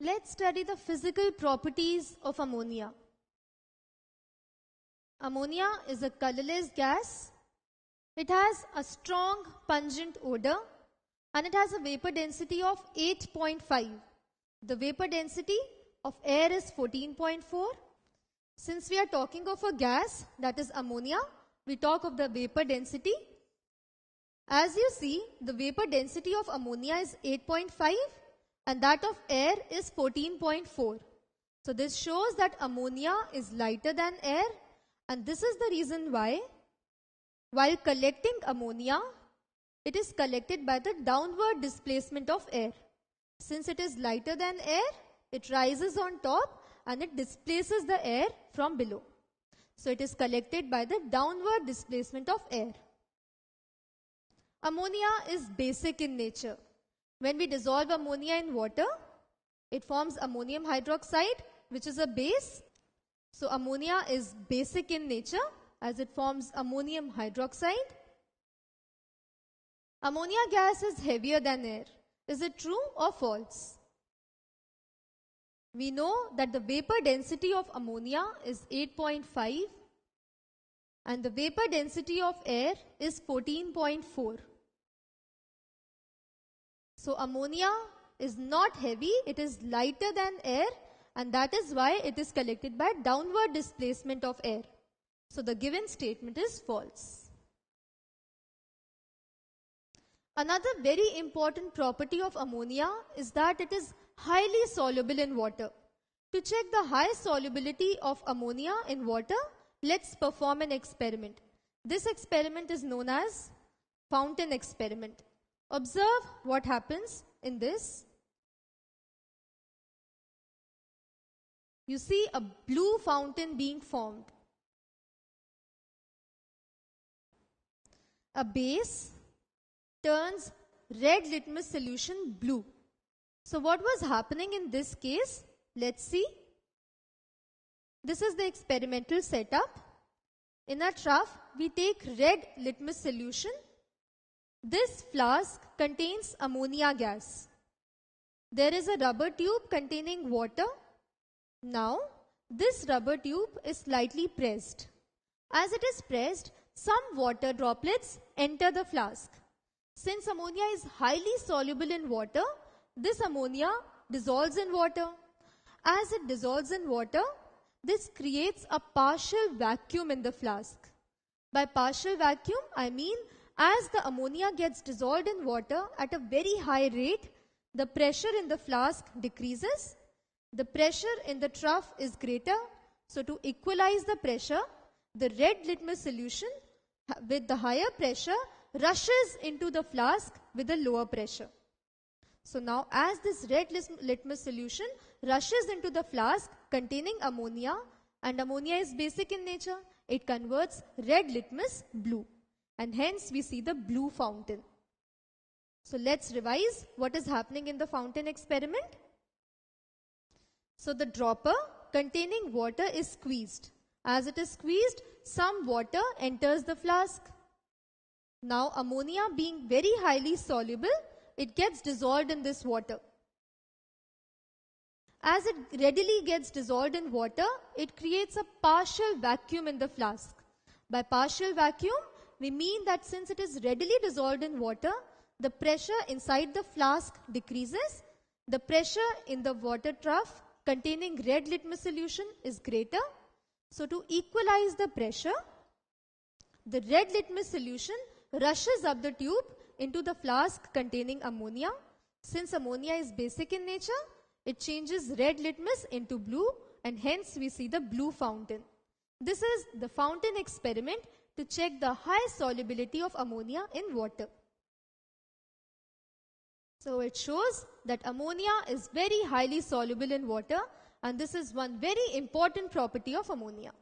Let's study the physical properties of ammonia. Ammonia is a colorless gas. It has a strong pungent odor and it has a vapor density of 8.5. The vapor density of air is 14.4. Since we are talking of a gas that is ammonia, we talk of the vapor density. As you see, the vapor density of ammonia is 8.5 and that of air is 14.4. So this shows that ammonia is lighter than air and this is the reason why while collecting ammonia it is collected by the downward displacement of air. Since it is lighter than air it rises on top and it displaces the air from below. So it is collected by the downward displacement of air. Ammonia is basic in nature. When we dissolve ammonia in water, it forms ammonium hydroxide, which is a base. So ammonia is basic in nature as it forms ammonium hydroxide. Ammonia gas is heavier than air. Is it true or false? We know that the vapor density of ammonia is 8.5 and the vapor density of air is 14.4. So ammonia is not heavy, it is lighter than air and that is why it is collected by downward displacement of air. So the given statement is false. Another very important property of ammonia is that it is highly soluble in water. To check the high solubility of ammonia in water, let's perform an experiment. This experiment is known as fountain experiment. Observe what happens in this. You see a blue fountain being formed. A base turns red litmus solution blue. So what was happening in this case? Let's see. This is the experimental setup. In a trough, we take red litmus solution this flask contains ammonia gas. There is a rubber tube containing water. Now, this rubber tube is slightly pressed. As it is pressed, some water droplets enter the flask. Since ammonia is highly soluble in water, this ammonia dissolves in water. As it dissolves in water, this creates a partial vacuum in the flask. By partial vacuum, I mean as the ammonia gets dissolved in water at a very high rate, the pressure in the flask decreases, the pressure in the trough is greater. So to equalize the pressure, the red litmus solution with the higher pressure rushes into the flask with the lower pressure. So now as this red litmus solution rushes into the flask containing ammonia and ammonia is basic in nature, it converts red litmus blue. And hence we see the blue fountain. So let's revise what is happening in the fountain experiment. So the dropper containing water is squeezed. As it is squeezed, some water enters the flask. Now ammonia being very highly soluble, it gets dissolved in this water. As it readily gets dissolved in water, it creates a partial vacuum in the flask. By partial vacuum, we mean that since it is readily dissolved in water, the pressure inside the flask decreases, the pressure in the water trough containing red litmus solution is greater. So to equalize the pressure, the red litmus solution rushes up the tube into the flask containing ammonia. Since ammonia is basic in nature, it changes red litmus into blue and hence we see the blue fountain. This is the fountain experiment to check the high solubility of ammonia in water. So it shows that ammonia is very highly soluble in water and this is one very important property of ammonia.